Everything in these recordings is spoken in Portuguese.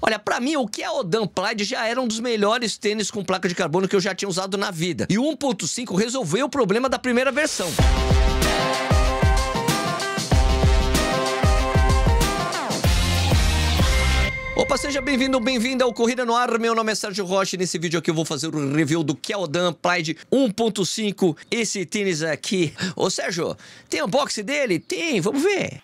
Olha, para mim, o que é Odan Plaid já era um dos melhores tênis com placa de carbono que eu já tinha usado na vida. E o 1.5 resolveu o problema da primeira versão. Opa, seja bem-vindo, bem-vinda ao Corrida no Ar. Meu nome é Sérgio Rocha e nesse vídeo aqui eu vou fazer o um review do Keldan Pride 1.5, esse tênis aqui. Ô Sérgio, tem unboxing dele? Tem, vamos ver.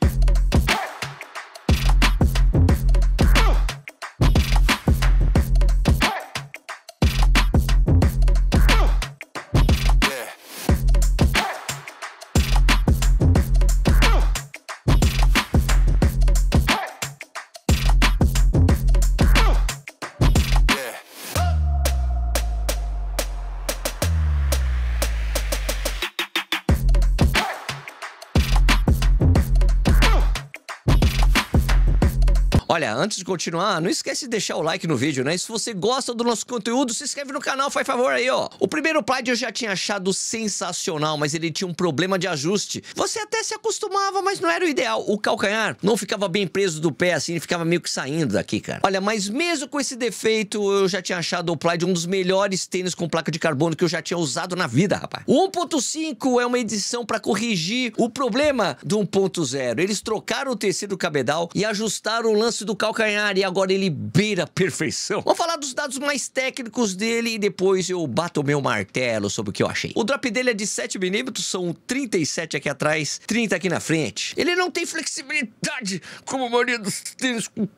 Olha, antes de continuar, não esquece de deixar o like no vídeo, né? E se você gosta do nosso conteúdo, se inscreve no canal, faz favor aí, ó. O primeiro Pride eu já tinha achado sensacional, mas ele tinha um problema de ajuste. Você até se acostumava, mas não era o ideal. O calcanhar não ficava bem preso do pé, assim, ele ficava meio que saindo daqui, cara. Olha, mas mesmo com esse defeito, eu já tinha achado o Pride um dos melhores tênis com placa de carbono que eu já tinha usado na vida, rapaz. O 1.5 é uma edição para corrigir o problema do 1.0. Eles trocaram o tecido cabedal e ajustaram o lance do calcanhar e agora ele beira a perfeição. Vamos falar dos dados mais técnicos dele e depois eu bato o meu martelo sobre o que eu achei. O drop dele é de 7mm, são 37 aqui atrás, 30 aqui na frente. Ele não tem flexibilidade como a maioria dos tênis com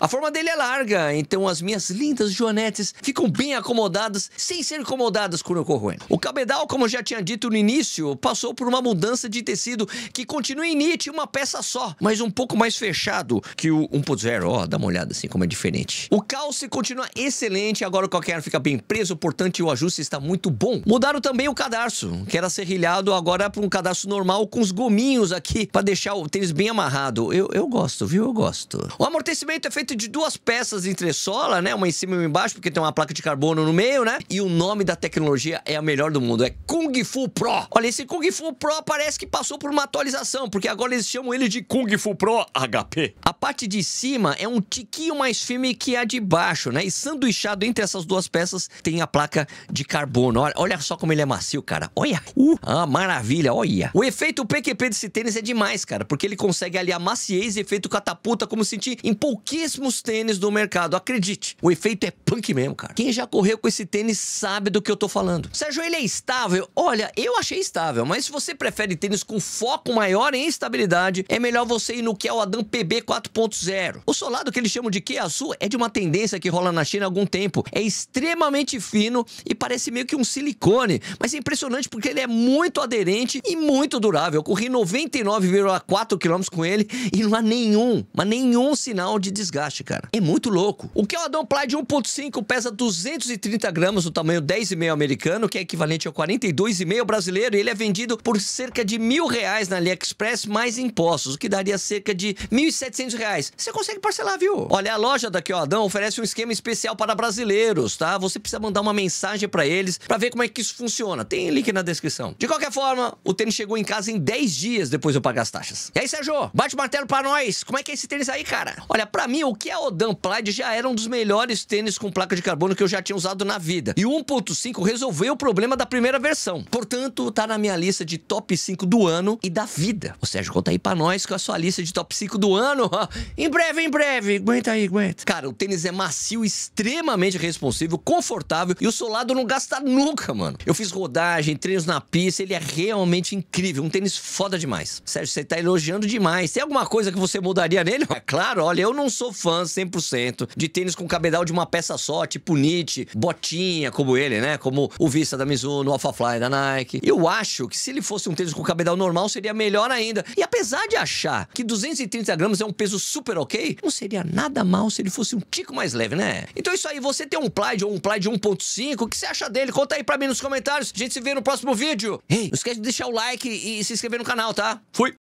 a forma dele é larga, então as minhas lindas joanetes ficam bem acomodadas, sem ser incomodadas quando eu corro. O cabedal, como eu já tinha dito no início, passou por uma mudança de tecido que continua em Nietzsche uma peça só, mas um pouco mais fechado que o 1.0. Ó, oh, dá uma olhada assim como é diferente. O calce continua excelente, agora o calcanhar fica bem preso, portanto o ajuste está muito bom. Mudaram também o cadarço, que era serrilhado agora para um cadarço normal com os gominhos aqui para deixar o tênis bem amarrado. Eu, eu gosto, viu? Eu gosto. O amortecimento é feito feito de duas peças de entressola, né? Uma em cima e uma embaixo, porque tem uma placa de carbono no meio, né? E o nome da tecnologia é a melhor do mundo, é Kung Fu Pro. Olha, esse Kung Fu Pro parece que passou por uma atualização, porque agora eles chamam ele de Kung Fu Pro HP. A parte de cima é um tiquinho mais firme que a de baixo, né? E sanduichado entre essas duas peças tem a placa de carbono. Olha, olha só como ele é macio, cara. Olha! Uh, ah, maravilha, olha! O efeito PQP desse tênis é demais, cara, porque ele consegue aliar maciez e efeito catapulta, como sentir em pouquíssimo caríssimos tênis do mercado. Acredite, o efeito é punk mesmo, cara. Quem já correu com esse tênis sabe do que eu tô falando. Sérgio, ele é estável? Olha, eu achei estável, mas se você prefere tênis com foco maior em estabilidade, é melhor você ir no que é o Adam PB 4.0. O solado que eles chamam de que azul é de uma tendência que rola na China há algum tempo. É extremamente fino e parece meio que um silicone, mas é impressionante porque ele é muito aderente e muito durável. Eu corri 99,4 km com ele e não há nenhum, mas nenhum sinal de desgaste desgaste, cara. É muito louco. O Keldon é Ply de 1.5 pesa 230 gramas, o tamanho 10,5 americano, que é equivalente a 42,5 brasileiro, e ele é vendido por cerca de mil reais na AliExpress, mais impostos, o que daria cerca de 1.700 reais. Você consegue parcelar, viu? Olha, a loja da Keldon oferece um esquema especial para brasileiros, tá? Você precisa mandar uma mensagem para eles para ver como é que isso funciona. Tem link na descrição. De qualquer forma, o tênis chegou em casa em 10 dias depois de eu pagar as taxas. E aí, Sérgio, bate o martelo para nós. Como é que é esse tênis aí, cara? Olha, para mim, o que é Dan Plaid já era um dos melhores tênis com placa de carbono que eu já tinha usado na vida. E o 1.5 resolveu o problema da primeira versão. Portanto, tá na minha lista de top 5 do ano e da vida. Ou seja, conta aí pra nós com a sua lista de top 5 do ano. em breve, em breve. Aguenta aí, aguenta. Cara, o tênis é macio, extremamente responsivo, confortável e o solado não gasta nunca, mano. Eu fiz rodagem, treinos na pista, ele é realmente incrível. Um tênis foda demais. Sérgio, você tá elogiando demais. Tem alguma coisa que você mudaria nele? É claro, olha, eu não sou fã 100% de tênis com cabedal de uma peça só, tipo Nietzsche, botinha, como ele, né? Como o Vista da Mizuno, o Alpha Fly da Nike. Eu acho que se ele fosse um tênis com cabedal normal, seria melhor ainda. E apesar de achar que 230 gramas é um peso super ok, não seria nada mal se ele fosse um tico mais leve, né? Então é isso aí, você tem um Plaid ou um Plaid 1.5, o que você acha dele? Conta aí pra mim nos comentários. A gente se vê no próximo vídeo. Ei, não esquece de deixar o like e se inscrever no canal, tá? Fui!